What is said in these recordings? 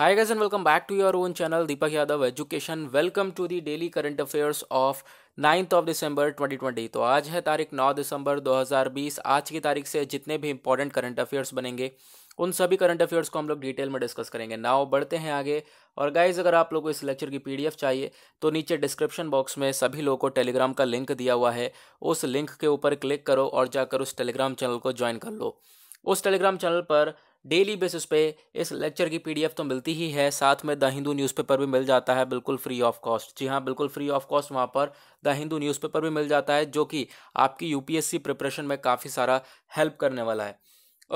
high guys and welcome back to your own channel Deepak Yadav education welcome to the daily current affairs of ninth of December 2020 तो आज है तारीख 9 दिसंबर 2020 आज की तारीख से जितने भी इंपॉर्टेंट करंट अफेयर्स बनेंगे उन सभी करंट अफेयर्स को हम लोग डिटेल में डिस्कस करेंगे नाव बढ़ते हैं आगे और गाइज अगर आप लोग को इस लेक्चर की पीडीएफ चाहिए तो नीचे डिस्क्रिप्शन बॉक्स में सभी लोगों को टेलीग्राम का लिंक दिया हुआ है उस लिंक के ऊपर क्लिक करो और जाकर उस टेलीग्राम चैनल को ज्वाइन कर लो उस टेलीग्राम चैनल पर डेली बेसिस पे इस लेक्चर की पीडीएफ तो मिलती ही है साथ में द हिंदू न्यूज़पेपर भी मिल जाता है बिल्कुल फ्री ऑफ कॉस्ट जी हाँ बिल्कुल फ्री ऑफ कॉस्ट वहाँ पर द हिंदू न्यूज़पेपर भी मिल जाता है जो कि आपकी यूपीएससी प्रिपरेशन में काफ़ी सारा हेल्प करने वाला है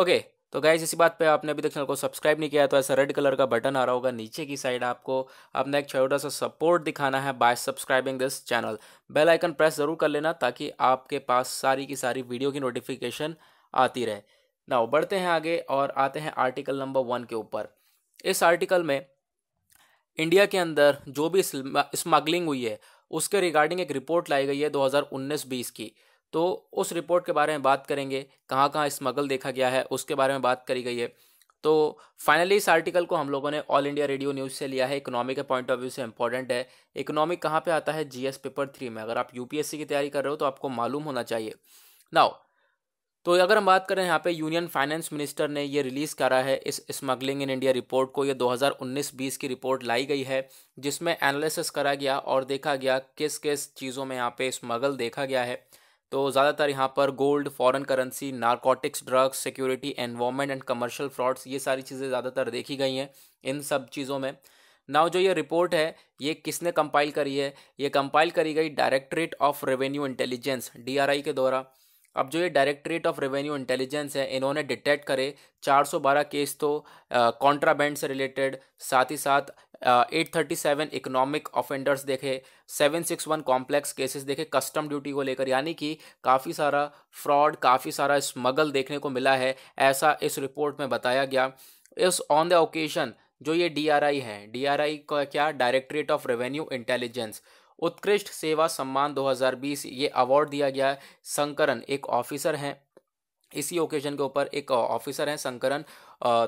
ओके तो गाइज इसी बात पे आपने अभी तक चैनल को सब्सक्राइब नहीं किया तो ऐसा रेड कलर का बटन आ रहा होगा नीचे की साइड आपको अपना एक छोटा सा सपोर्ट दिखाना है by subscribing this channel bell icon press जरूर कर लेना ताकि आपके पास सारी की सारी वीडियो की नोटिफिकेशन आती रहे नाउ बढ़ते हैं आगे और आते हैं आर्टिकल नंबर वन के ऊपर इस आर्टिकल में इंडिया के अंदर जो भी स्मगलिंग हुई है उसके रिगार्डिंग एक रिपोर्ट लाई गई है 2019-20 की तो उस रिपोर्ट के बारे में बात करेंगे कहाँ कहाँ स्मगल देखा गया है उसके बारे में बात करी गई है तो फाइनली इस आर्टिकल को हम लोगों ने ऑल इंडिया रेडियो न्यूज़ से लिया है इकोनॉमी के पॉइंट ऑफ व्यू से इंपॉर्टेंट है इकोनॉमी कहाँ पे आता है जीएस पेपर थ्री में अगर आप यूपीएससी की तैयारी कर रहे हो तो आपको मालूम होना चाहिए नाउ तो अगर हम बात करें यहाँ पे यूनियन फाइनेंस मिनिस्टर ने ये रिलीज़ करा है इस स्मगलिंग इन इंडिया रिपोर्ट को ये 2019-20 की रिपोर्ट लाई गई है जिसमें एनालिसिस करा गया और देखा गया किस किस चीज़ों में यहाँ पे स्मगल देखा गया है तो ज़्यादातर यहाँ पर gold foreign currency narcotics drugs security environment and commercial frauds ये सारी चीज़ें ज़्यादातर देखी गई हैं इन सब चीज़ों में नाउ जो ये रिपोर्ट है ये किसने कंपाइल करी है ये कंपाइल करी गई directorate of revenue intelligence D के द्वारा अब जो ये डायरेक्टरेट ऑफ रेवेन्यू इंटेलिजेंस है इन्होंने डिटेक्ट करे 412 केस तो कॉन्ट्राबैंड से रिलेटेड साथ ही साथ eight thirty seven economic offenders देखे seven six one complex cases देखे कस्टम ड्यूटी को लेकर यानी कि काफ़ी सारा फ्रॉड काफ़ी सारा स्मगल देखने को मिला है ऐसा इस रिपोर्ट में बताया गया इस ऑन द ओकेजन जो ये डी है डी का क्या डायरेक्टरेट ऑफ रेवेन्यू इंटेलिजेंस उत्कृष्ट सेवा सम्मान 2020 ये अवार्ड दिया गया है संकरण एक ऑफिसर हैं इसी ओकेजन के ऊपर एक ऑफिसर हैं संकरण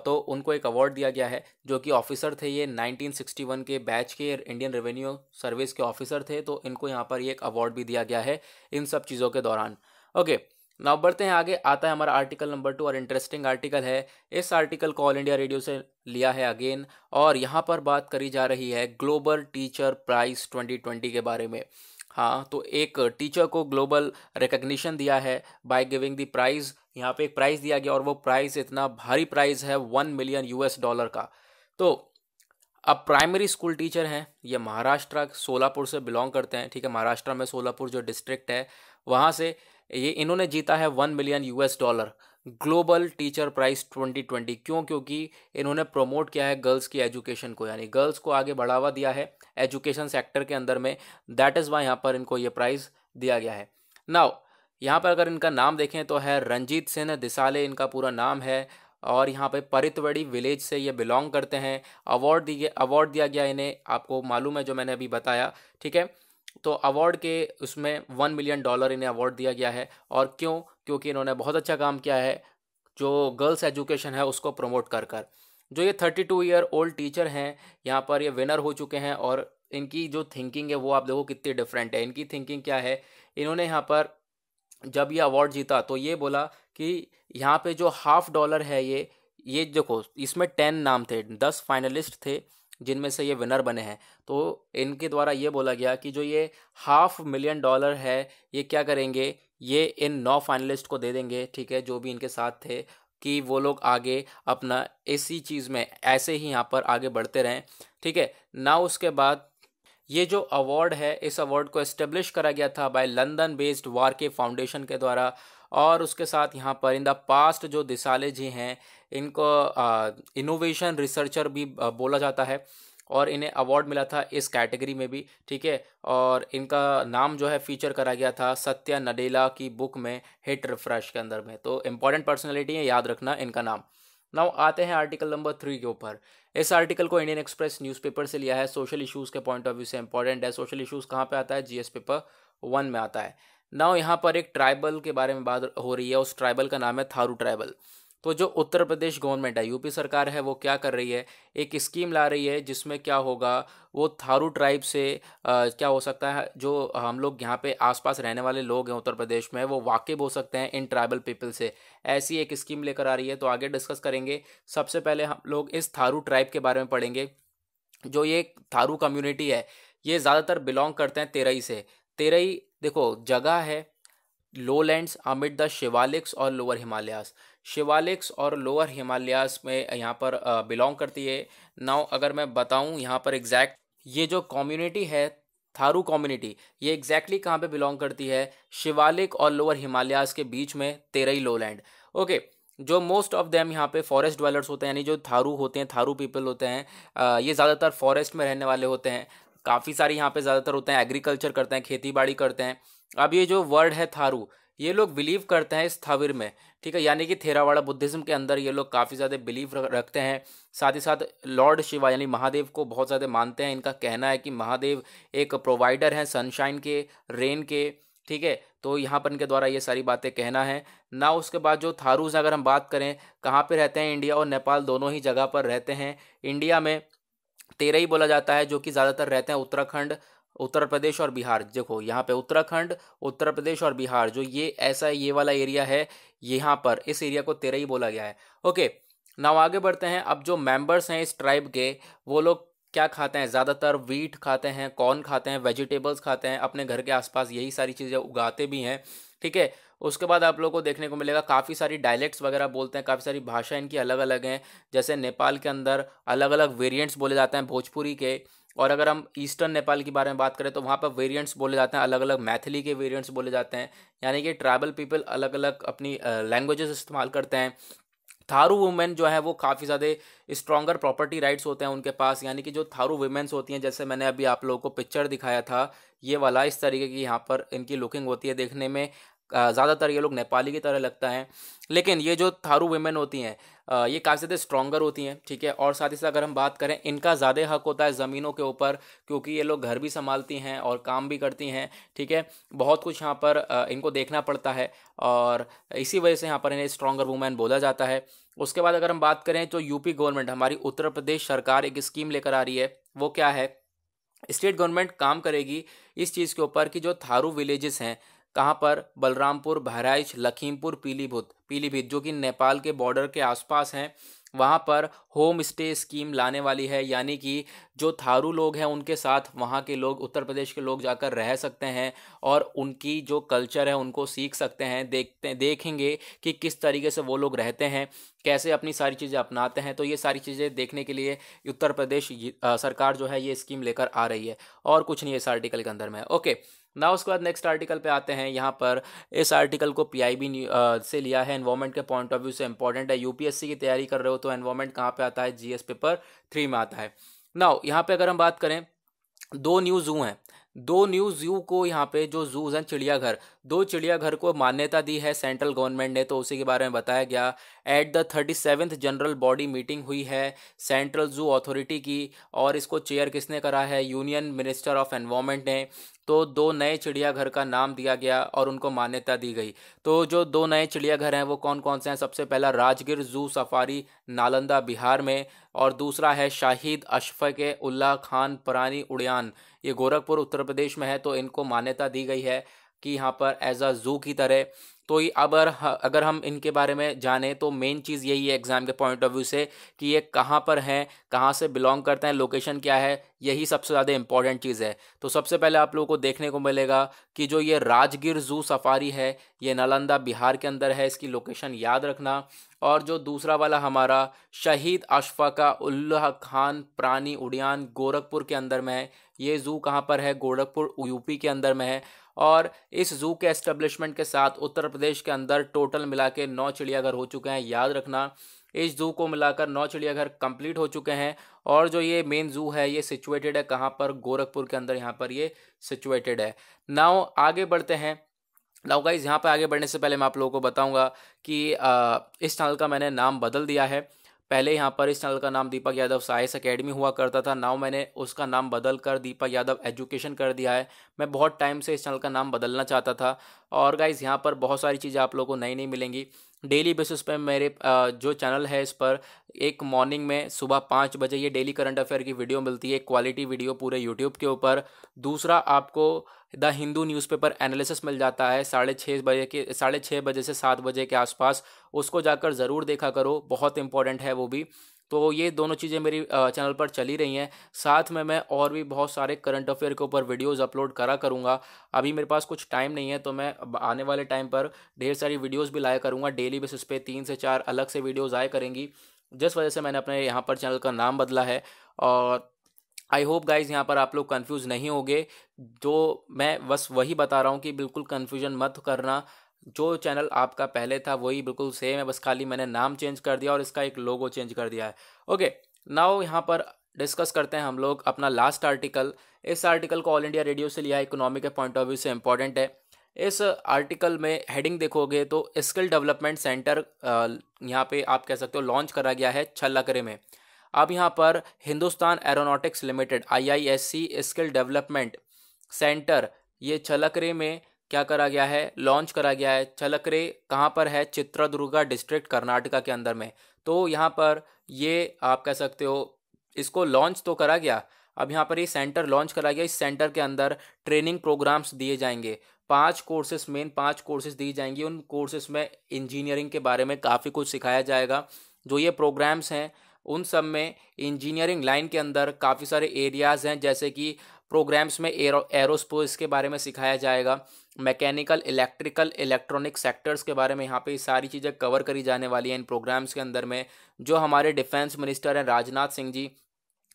तो उनको एक अवार्ड दिया गया है जो कि ऑफिसर थे ये 1961 के बैच के इंडियन रेवेन्यू सर्विस के ऑफिसर थे तो इनको यहाँ पर ये एक अवार्ड भी दिया गया है इन सब चीज़ों के दौरान ओके okay, नाउ बढ़ते हैं आगे आता है हमारा आर्टिकल नंबर टू और इंटरेस्टिंग आर्टिकल है इस आर्टिकल को ऑल इंडिया रेडियो से लिया है अगेन और यहाँ पर बात करी जा रही है ग्लोबल टीचर प्राइस 2020 के बारे में हाँ तो एक टीचर को ग्लोबल रिकग्निशन दिया है बाय गिविंग द प्राइज़ यहाँ पे एक प्राइज़ दिया गया और वो प्राइज़ इतना भारी प्राइज़ है वन मिलियन यूएस डॉलर का तो अब प्राइमरी स्कूल टीचर हैं ये महाराष्ट्र सोलापुर से बिलोंग करते हैं ठीक है महाराष्ट्र में सोलापुर जो डिस्ट्रिक्ट है वहाँ से ये इन्होंने जीता है one million US dollar global teacher prize 2020 क्यों क्योंकि इन्होंने प्रमोट किया है गर्ल्स की एजुकेशन को यानी गर्ल्स को आगे बढ़ावा दिया है एजुकेशन सेक्टर के अंदर में दैट इज़ वाई यहाँ पर इनको ये प्राइज़ दिया गया है नाउ यहाँ पर अगर इनका नाम देखें तो है रंजीत सिंह दिसाले इनका पूरा नाम है और यहाँ पे परितवड़ी विलेज से ये बिलोंग करते हैं अवार्ड दिए अवार्ड दिया गया इन्हें आपको मालूम है जो मैंने अभी बताया ठीक है तो अवार्ड के उसमें वन मिलियन डॉलर इन्हें अवार्ड दिया गया है और क्यों क्योंकि इन्होंने बहुत अच्छा काम किया है जो गर्ल्स एजुकेशन है उसको प्रमोट कर कर जो ये thirty two year old teacher हैं यहाँ पर ये विनर हो चुके हैं और इनकी जो थिंकिंग है वो आप देखो कितनी डिफरेंट है इनकी थिंकिंग क्या है इन्होंने यहाँ पर जब ये अवार्ड जीता तो ये बोला कि यहाँ पे जो हाफ डॉलर है ये ये देखो इसमें टेन नाम थे दस फाइनलिस्ट थे जिनमें से ये विनर बने हैं तो इनके द्वारा ये बोला गया कि जो ये हाफ मिलियन डॉलर है ये क्या करेंगे ये इन नौ फाइनलिस्ट को दे देंगे ठीक है जो भी इनके साथ थे कि वो लोग आगे अपना इसी चीज़ में ऐसे ही यहाँ पर आगे बढ़ते रहें ठीक है ना उसके बाद ये जो अवार्ड है इस अवार्ड को इस्टेब्लिश करा गया था बाय लंदन बेस्ड वार के फाउंडेशन के द्वारा और उसके साथ यहाँ पर इन द पास्ट जो दिसाले जी हैं इनको इनोवेशन रिसर्चर भी बोला जाता है और इन्हें अवार्ड मिला था इस कैटेगरी में भी ठीक है और इनका नाम जो है फीचर करा गया था सत्या नडेला की बुक में हिट रिफ्रेश के अंदर में तो इम्पॉर्टेंट पर्सनैलिटी है याद रखना इनका नाम नाउ आते हैं आर्टिकल नंबर थ्री के ऊपर इस आर्टिकल को इंडियन एक्सप्रेस न्यूज़पेपर से लिया है सोशल इशूज़ के पॉइंट ऑफ व्यू से इंपॉर्टेंट है सोशल इशूज़ कहाँ पे आता है जीएस पेपर वन में आता है नाउ यहाँ पर एक ट्राइबल के बारे में बात हो रही है उस ट्राइबल का नाम है थारू ट्राइबल तो जो उत्तर प्रदेश गवर्नमेंट है यूपी सरकार है वो क्या कर रही है एक स्कीम ला रही है जिसमें क्या होगा वो थारू ट्राइब से आ, क्या हो सकता है जो हम लोग यहाँ पे आसपास रहने वाले लोग हैं उत्तर प्रदेश में वो वाकिफ हो सकते हैं इन ट्राइबल पीपल से ऐसी एक स्कीम लेकर आ रही है तो आगे डिस्कस करेंगे सबसे पहले हम लोग इस थारू ट्राइब के बारे में पढ़ेंगे जो ये थारू कम्युनिटी है ये ज़्यादातर बिलोंग करते हैं तेरई से तेरई देखो जगह है low lands amid the Shivaliks और लोअर हिमालयास शिवालिक्स और लोअर हिमालयस में यहाँ पर बिलोंग करती है नाउ अगर मैं बताऊँ यहाँ पर एग्जैक्ट ये जो कम्युनिटी है थारू कम्युनिटी ये एग्जैक्टली कहाँ पे बिलोंग करती है शिवालिक और लोअर हिमालयास के बीच में तेरई लोलैंड ओके जो मोस्ट ऑफ देम यहाँ पे फॉरेस्ट ड्वेलर्स होते हैं यानी जो थारू होते हैं थारू पीपल होते हैं ये ज़्यादातर फॉरेस्ट में रहने वाले होते हैं काफ़ी सारे यहाँ पे ज़्यादातर होते हैं एग्रीकल्चर करते हैं खेती बाड़ी करते हैं अब ये जो वर्ड है थारू ये लोग बिलीव करते हैं इस थविर में ठीक है यानी कि थेरावाड़ा बुद्धिज़्म के अंदर ये लोग काफ़ी ज़्यादा बिलीव रखते हैं साथ ही साथ लॉर्ड शिवा यानी महादेव को बहुत ज़्यादा मानते हैं इनका कहना है कि महादेव एक प्रोवाइडर हैं सनशाइन के रेन के ठीक है तो यहाँ पर इनके द्वारा ये सारी बातें कहना है ना उसके बाद जो थारूज अगर हम बात करें कहाँ पर रहते हैं इंडिया और नेपाल दोनों ही जगह पर रहते हैं इंडिया में तेरह ही बोला जाता है जो कि ज़्यादातर रहते हैं उत्तराखंड उत्तर प्रदेश और बिहार देखो यहाँ पे उत्तराखंड उत्तर प्रदेश और बिहार जो ये ऐसा ये वाला एरिया है यहाँ पर इस एरिया को तेरह ही बोला गया है ओके नाव आगे बढ़ते हैं अब जो मेंबर्स हैं इस ट्राइब के वो लोग क्या खाते हैं ज़्यादातर वीट खाते हैं कॉर्न खाते हैं वेजिटेबल्स खाते हैं अपने घर के आसपास यही सारी चीज़ें उगाते भी हैं ठीक है उसके बाद आप लोगों को देखने को मिलेगा काफ़ी सारी डायलेक्ट्स वगैरह बोलते हैं काफ़ी सारी भाषा इनकी अलग अलग हैं जैसे नेपाल के अंदर अलग अलग वेरिएंट्स बोले जाते हैं भोजपुरी के और अगर हम ईस्टर्न नेपाल के बारे में बात करें तो वहाँ पर वेरिएंट्स बोले जाते हैं अलग अलग मैथिली के वेरिएंट्स बोले जाते हैं यानी कि ट्राइबल पीपल अलग अलग अपनी लैंग्वेजेस इस्तेमाल करते हैं थारू वुमेन जो है वो काफ़ी ज़्यादा स्ट्रॉगर प्रॉपर्टी राइट्स होते हैं उनके पास यानी कि जो थारू वुमेन्स होती हैं जैसे मैंने अभी आप लोगों को पिक्चर दिखाया था ये वाला इस तरीके की यहाँ पर इनकी लुकिंग होती है देखने में ज़्यादातर ये लोग नेपाली की तरह लगता है लेकिन ये जो थारू वेमेन होती हैं ये काफ़ी ज़्यादा स्ट्रॉगर होती हैं ठीक है और साथ ही साथ अगर हम बात करें इनका ज़्यादा हक होता है ज़मीनों के ऊपर क्योंकि ये लोग घर भी संभालती हैं और काम भी करती हैं ठीक है बहुत कुछ यहाँ पर इनको देखना पड़ता है और इसी वजह से यहाँ पर इन्हें स्ट्रॉगर वुमेन बोला जाता है उसके बाद अगर हम बात करें तो यूपी गवर्नमेंट हमारी उत्तर प्रदेश सरकार एक स्कीम लेकर आ रही है वो क्या है स्टेट गवर्नमेंट काम करेगी इस चीज़ के ऊपर कि जो थारू विलेजेस हैं कहाँ पर बलरामपुर बहराइच लखीमपुर पीलीभूत पीलीभीत जो कि नेपाल के बॉर्डर के आसपास हैं वहाँ पर होम स्टे स्कीम लाने वाली है यानी कि जो थारू लोग हैं उनके साथ वहाँ के लोग उत्तर प्रदेश के लोग जाकर रह सकते हैं और उनकी जो कल्चर है उनको सीख सकते हैं देखते देखेंगे कि किस तरीके से वो लोग रहते हैं कैसे अपनी सारी चीज़ें अपनाते हैं तो ये सारी चीज़ें देखने के लिए उत्तर प्रदेश सरकार जो है ये स्कीम लेकर आ रही है और कुछ नहीं है इस आर्टिकल के अंदर में ओके ना उसके बाद नेक्स्ट आर्टिकल पे आते हैं यहाँ पर इस आर्टिकल को पीआईबी से लिया है एनवायरमेंट के पॉइंट ऑफ व्यू से इंपॉर्टेंट है यूपीएससी की तैयारी कर रहे हो तो एनवायरमेंट कहाँ पे आता है जीएस पेपर थ्री में आता है नाउ यहाँ पे अगर हम बात करें दो न्यू जू हैं दो न्यू जू को यहाँ पे जो जूज हैं चिड़ियाघर दो चिड़ियाघर को मान्यता दी है सेंट्रल गवर्नमेंट ने तो उसी के बारे में बताया गया at the thirty seventh general body meeting हुई है सेंट्रल जू अथॉरिटी की और इसको चेयर किसने करा है यूनियन मिनिस्टर ऑफ एनवायरमेंट ने तो दो नए चिड़ियाघर का नाम दिया गया और उनको मान्यता दी गई तो जो दो नए चिड़ियाघर हैं वो कौन कौन से हैं सबसे पहला राजगिर जू सफारी नालंदा बिहार में और दूसरा है शाहिद अशफक उल्ला खान परानी उड़ियान ये गोरखपुर उत्तर प्रदेश में है तो इनको मान्यता दी गई है कि यहाँ पर एज अ ज़ू की तरह तो ये अगर अगर हम इनके बारे में जाने तो मेन चीज़ यही है एग्ज़ाम के पॉइंट ऑफ व्यू से कि ये कहाँ पर हैं कहाँ से बिलोंग करते हैं लोकेशन क्या है यही सबसे ज़्यादा इंपॉर्टेंट चीज़ है तो सबसे पहले आप लोगों को देखने को मिलेगा कि जो ये राजगीर जू सफारी है ये नालंदा बिहार के अंदर है इसकी लोकेशन याद रखना और जो दूसरा वाला हमारा शहीद अशफाका उल्ला खान प्राणी उड़ियान गोरखपुर के अंदर में है ये ज़ू कहाँ पर है गोरखपुर यूपी के अंदर में है और इस जू के एस्टेब्लिशमेंट के साथ उत्तर प्रदेश के अंदर टोटल मिला के नौ चिड़ियाघर हो चुके हैं याद रखना इस जू को मिलाकर नौ चिड़ियाघर कंप्लीट हो चुके हैं और जो ये मेन जू है ये सिचुएटेड है कहाँ पर गोरखपुर के अंदर यहाँ पर ये सिचुएटेड है नाव आगे बढ़ते हैं का गाइज यहाँ पर आगे बढ़ने से पहले मैं आप लोगों को बताऊँगा कि इस चैनल का मैंने नाम बदल दिया है पहले यहाँ पर इस चैनल का नाम दीपक यादव साइंस अकेडमी हुआ करता था नाव मैंने उसका नाम बदल कर दीपक यादव एजुकेशन कर दिया है मैं बहुत टाइम से इस चैनल का नाम बदलना चाहता था और गाइज़ यहाँ पर बहुत सारी चीज़ें आप लोगों को नई नई मिलेंगी डेली बेसिस पे मेरे जो चैनल है इस पर एक मॉर्निंग में सुबह पाँच बजे ये डेली करंट अफेयर की वीडियो मिलती है क्वालिटी वीडियो पूरे यूट्यूब के ऊपर दूसरा आपको द हिंदू न्यूज़पेपर एनालिसिस मिल जाता है साढ़े छः बजे के साढ़े छः बजे से सात बजे के आसपास उसको जाकर ज़रूर देखा करो बहुत इंपॉर्टेंट है वो भी तो ये दोनों चीज़ें मेरी चैनल पर चली रही हैं साथ में मैं और भी बहुत सारे करंट अफेयर के ऊपर वीडियोज़ अपलोड करा करूँगा अभी मेरे पास कुछ टाइम नहीं है तो मैं आने वाले टाइम पर ढेर सारी वीडियोज़ भी लाया करूँगा डेली बेसिस पे तीन से चार अलग से वीडियोज़ आया करेंगी जिस वजह से मैंने अपने यहाँ पर चैनल का नाम बदला है और आई होप गाइज यहाँ पर आप लोग कन्फ्यूज़ नहीं होंगे जो मैं बस वही बता रहा हूँ कि बिल्कुल कन्फ्यूजन मत करना जो चैनल आपका पहले था वही बिल्कुल सेम है बस खाली मैंने नाम चेंज कर दिया और इसका एक लोगो चेंज कर दिया है ओके नाउ यहाँ पर डिस्कस करते हैं हम लोग अपना लास्ट आर्टिकल इस आर्टिकल को ऑल इंडिया रेडियो से लिया इकोनॉमी के पॉइंट ऑफ व्यू से इंपॉर्टेंट है इस आर्टिकल में हेडिंग देखोगे तो स्किल डेवलपमेंट सेंटर यहाँ पे आप कह सकते हो लॉन्च करा गया है छल्लाकरे में अब यहाँ पर Hindustan aeronautics limited IISc skill development centre ये छलकरे में क्या करा गया है लॉन्च करा गया है चलकरे कहाँ पर है चित्रदुर्गा डिस्ट्रिक्ट कर्नाटका के अंदर में तो यहाँ पर ये आप कह सकते हो इसको लॉन्च तो करा गया अब यहाँ पर ये सेंटर लॉन्च करा गया इस सेंटर के अंदर ट्रेनिंग प्रोग्राम्स दिए जाएंगे पांच कोर्सेस मेन पांच कोर्सेस दी जाएंगी उन कोर्सेस में इंजीनियरिंग के बारे में काफ़ी कुछ सिखाया जाएगा जो ये प्रोग्राम्स हैं उन सब में इंजीनियरिंग लाइन के अंदर काफ़ी सारे एरियाज़ हैं जैसे कि प्रोग्राम्स में एरो एरोस्पेस के बारे में सिखाया जाएगा मैकेनिकल इलेक्ट्रिकल इलेक्ट्रॉनिक सेक्टर्स के बारे में यहाँ पे सारी चीज़ें कवर करी जाने वाली हैं इन प्रोग्राम्स के अंदर में जो हमारे डिफेंस मिनिस्टर हैं राजनाथ सिंह जी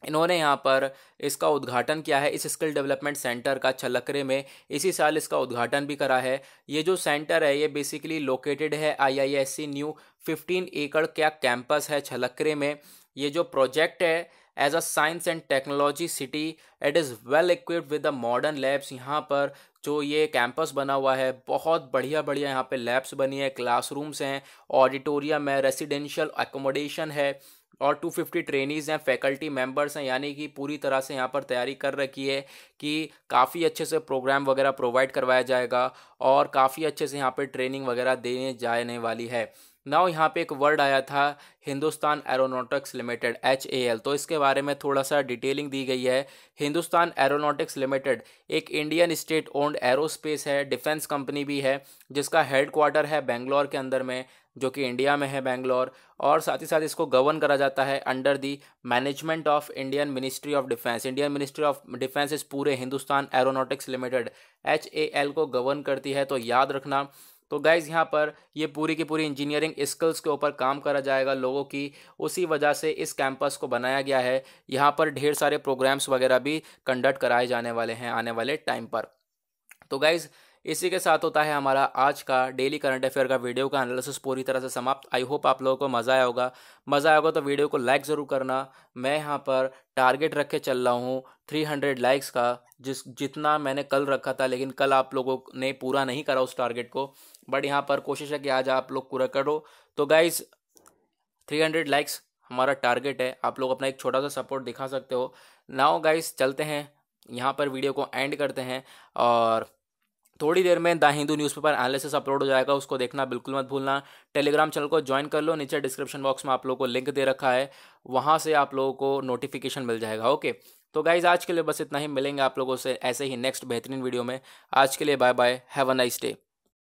इन्होंने यहाँ पर इसका उद्घाटन किया है इस स्किल डेवलपमेंट सेंटर का छलकरे में इसी साल इसका उद्घाटन भी करा है ये जो सेंटर है ये बेसिकली लोकेटेड है आई न्यू फिफ्टीन एकड़ क्या कैंपस है छलकरे में ये जो प्रोजेक्ट है as a science and technology city it is well equipped with the modern labs यहाँ पर जो ये कैंपस बना हुआ है बहुत बढ़िया बढ़िया यहाँ पे लैब्स बनी है क्लासरूम्स हैं ऑडिटोरियम है रेसिडेंशियल एकोमोडेशन है और 250 ट्रेनीज हैं फैकल्टी मेंबर्स हैं यानी कि पूरी तरह से यहाँ पर तैयारी कर रखी है कि काफ़ी अच्छे से प्रोग्राम वगैरह प्रोवाइड करवाया जाएगा और काफ़ी अच्छे से यहाँ पर ट्रेनिंग वगैरह देने जाने वाली है नाउ यहाँ पे एक वर्ड आया था Hindustan aeronautics limited H A L तो इसके बारे में थोड़ा सा डिटेलिंग दी गई है हिंदुस्तान एरोनॉटिक्स लिमिटेड एक इंडियन स्टेट ओन्ड एरोस्पेस है डिफेंस कंपनी भी है जिसका हेड क्वार्टर है बेंगलोर के अंदर में जो कि इंडिया में है बेंगलोर और साथ ही साथ इसको गवर्न करा जाता है under the management of Indian ministry of defence Indian ministry of defence इस पूरे Hindustan aeronautics limited H A L को गवर्न करती है तो याद रखना तो गाइज़ यहाँ पर ये पूरी की पूरी इंजीनियरिंग स्किल्स के ऊपर काम करा जाएगा लोगों की उसी वजह से इस कैंपस को बनाया गया है यहाँ पर ढेर सारे प्रोग्राम्स वगैरह भी कंडक्ट कराए जाने वाले हैं आने वाले टाइम पर तो गाइज़ इसी के साथ होता है हमारा आज का डेली करंट अफेयर का वीडियो का एनालिसिस पूरी तरह से समाप्त आई होप आप लोगों को मज़ा आया होगा मज़ा आया होगा तो वीडियो को लाइक ज़रूर करना मैं यहाँ पर टारगेट रख के चल रहा हूँ 300 लाइक्स का जिस जितना मैंने कल रखा था लेकिन कल आप लोगों ने पूरा नहीं करा उस टारगेट को बट यहाँ पर कोशिश है कि आज आप लोग पूरा करो तो गाइज 300 लाइक्स हमारा टारगेट है आप लोग अपना एक छोटा सा सपोर्ट दिखा सकते हो नाउ गाइज चलते हैं यहाँ पर वीडियो को एंड करते हैं और थोड़ी देर में the Hindu newspaper analysis upload हो जाएगा उसको देखना बिल्कुल मत भूलना टेलीग्राम चैनल को ज्वाइन कर लो नीचे डिस्क्रिप्शन बॉक्स में आप लोगों को लिंक दे रखा है वहाँ से आप लोगों को नोटिफिकेशन मिल जाएगा ओके तो गाइज आज के लिए बस इतना ही मिलेंगे आप लोगों से ऐसे ही नेक्स्ट बेहतरीन वीडियो में आज के लिए bye bye have a nice day